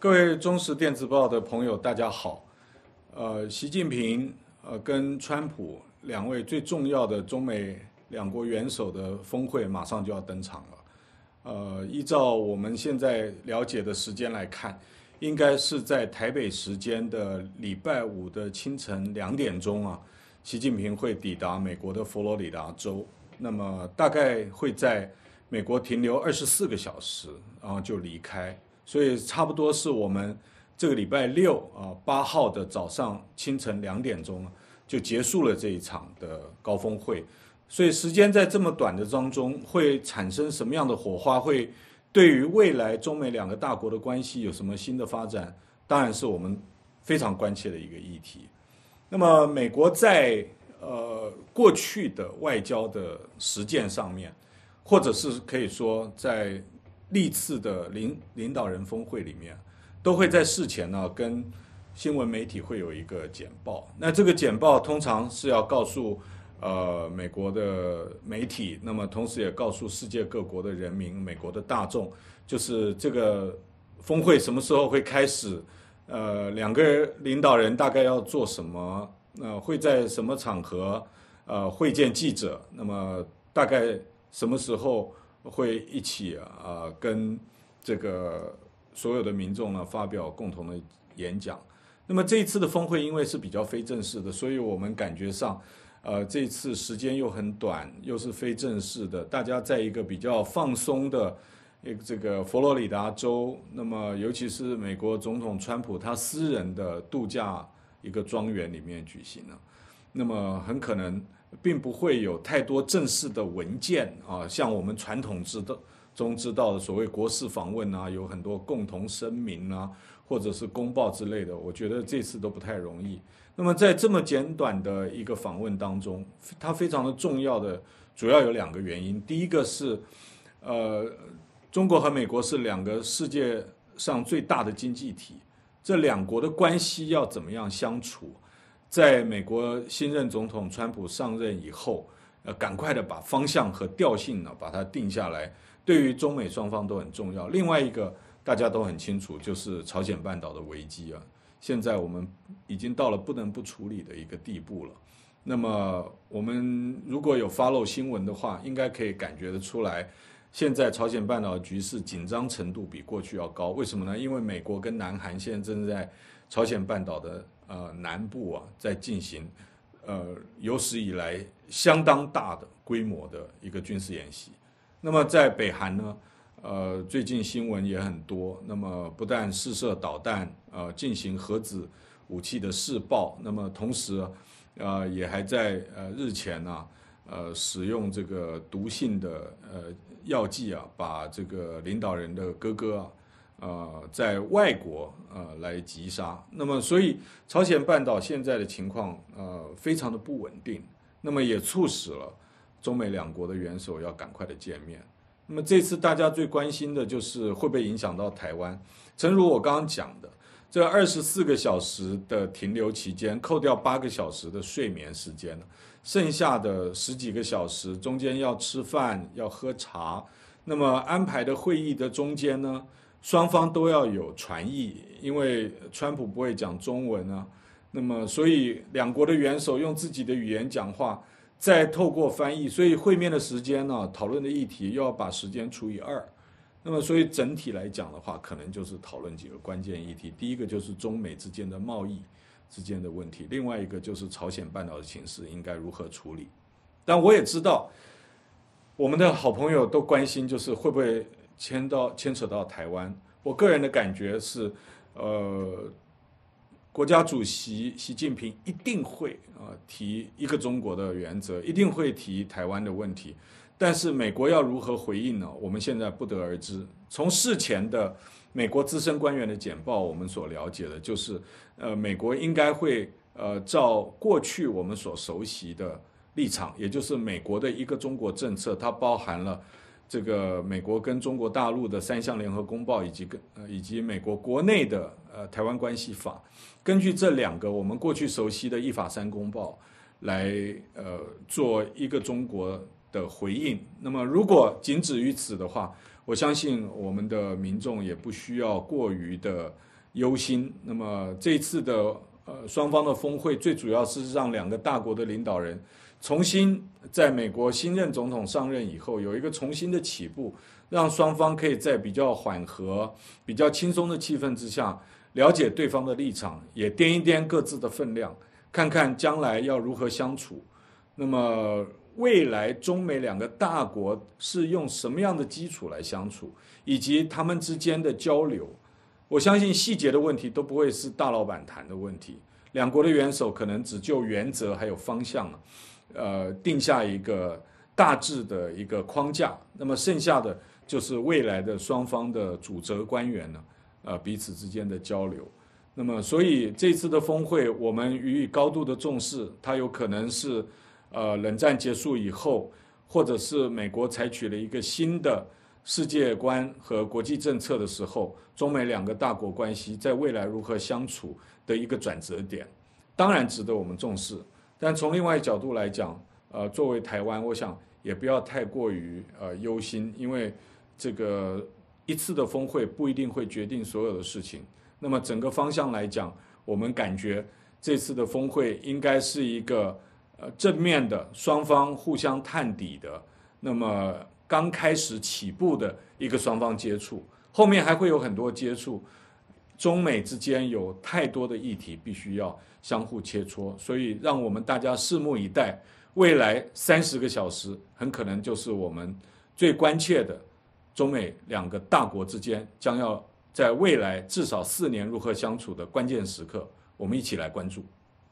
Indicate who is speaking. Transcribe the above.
Speaker 1: 各位《中时电子报》的朋友，大家好。呃，习近平呃跟川普两位最重要的中美两国元首的峰会马上就要登场了。呃，依照我们现在了解的时间来看，应该是在台北时间的礼拜五的清晨两点钟啊，习近平会抵达美国的佛罗里达州。那么大概会在美国停留二十四个小时，然后就离开。所以差不多是我们这个礼拜六啊八号的早上清晨两点钟就结束了这一场的高峰会，所以时间在这么短的当中会产生什么样的火花，会对于未来中美两个大国的关系有什么新的发展，当然是我们非常关切的一个议题。那么美国在呃过去的外交的实践上面，或者是可以说在。历次的领领导人峰会里面，都会在事前呢跟新闻媒体会有一个简报。那这个简报通常是要告诉呃美国的媒体，那么同时也告诉世界各国的人民、美国的大众，就是这个峰会什么时候会开始，呃，两个领导人大概要做什么，那会在什么场合，呃，会见记者，那么大概什么时候？会一起呃跟这个所有的民众呢发表共同的演讲。那么这一次的峰会因为是比较非正式的，所以我们感觉上，呃，这次时间又很短，又是非正式的，大家在一个比较放松的这个佛罗里达州，那么尤其是美国总统川普他私人的度假一个庄园里面举行了，那么很可能。并不会有太多正式的文件啊，像我们传统知道中知道的所谓国事访问啊，有很多共同声明啊，或者是公报之类的。我觉得这次都不太容易。那么在这么简短的一个访问当中，它非常的重要的主要有两个原因：第一个是，呃，中国和美国是两个世界上最大的经济体，这两国的关系要怎么样相处？在美国新任总统川普上任以后，呃，赶快的把方向和调性呢，把它定下来，对于中美双方都很重要。另外一个大家都很清楚，就是朝鲜半岛的危机啊，现在我们已经到了不能不处理的一个地步了。那么我们如果有发漏新闻的话，应该可以感觉得出来，现在朝鲜半岛局势紧张程度比过去要高。为什么呢？因为美国跟南韩现在正在朝鲜半岛的。呃，南部啊，在进行，呃，有史以来相当大的规模的一个军事演习。那么在北韩呢，呃，最近新闻也很多。那么不但试射导弹，呃，进行核子武器的试爆，那么同时，啊，也还在呃日前呢，呃，使用这个毒性的呃药剂啊，把这个领导人的哥哥。呃，在外国呃来击杀。那么所以朝鲜半岛现在的情况呃非常的不稳定，那么也促使了中美两国的元首要赶快的见面。那么这次大家最关心的就是会不会影响到台湾？诚如我刚刚讲的，这二十四个小时的停留期间，扣掉八个小时的睡眠时间，剩下的十几个小时中间要吃饭要喝茶，那么安排的会议的中间呢？双方都要有传译，因为川普不会讲中文啊，那么所以两国的元首用自己的语言讲话，再透过翻译，所以会面的时间呢，讨论的议题又要把时间除以二，那么所以整体来讲的话，可能就是讨论几个关键议题，第一个就是中美之间的贸易之间的问题，另外一个就是朝鲜半岛的形势应该如何处理，但我也知道，我们的好朋友都关心，就是会不会。牵到牵扯到台湾，我个人的感觉是，呃，国家主席习近平一定会啊提一个中国的原则，一定会提台湾的问题，但是美国要如何回应呢？我们现在不得而知。从事前的美国资深官员的简报，我们所了解的就是，呃，美国应该会呃照过去我们所熟悉的立场，也就是美国的一个中国政策，它包含了。这个美国跟中国大陆的三项联合公报，以及跟呃以及美国国内的呃台湾关系法，根据这两个我们过去熟悉的“一法三公报”来呃做一个中国的回应。那么如果仅止于此的话，我相信我们的民众也不需要过于的忧心。那么这次的呃双方的峰会，最主要是让两个大国的领导人。重新在美国新任总统上任以后，有一个重新的起步，让双方可以在比较缓和、比较轻松的气氛之下，了解对方的立场，也掂一掂各自的分量，看看将来要如何相处。那么，未来中美两个大国是用什么样的基础来相处，以及他们之间的交流，我相信细节的问题都不会是大老板谈的问题，两国的元首可能只就原则还有方向了。呃，定下一个大致的一个框架，那么剩下的就是未来的双方的主责官员呢，呃，彼此之间的交流。那么，所以这次的峰会我们予以高度的重视，它有可能是呃，冷战结束以后，或者是美国采取了一个新的世界观和国际政策的时候，中美两个大国关系在未来如何相处的一个转折点，当然值得我们重视。但从另外角度来讲，呃，作为台湾，我想也不要太过于呃忧心，因为这个一次的峰会不一定会决定所有的事情。那么整个方向来讲，我们感觉这次的峰会应该是一个呃正面的，双方互相探底的，那么刚开始起步的一个双方接触，后面还会有很多接触。中美之间有太多的议题，必须要相互切磋，所以让我们大家拭目以待。未来三十个小时，很可能就是我们最关切的中美两个大国之间将要在未来至少四年如何相处的关键时刻，我们一起来关注。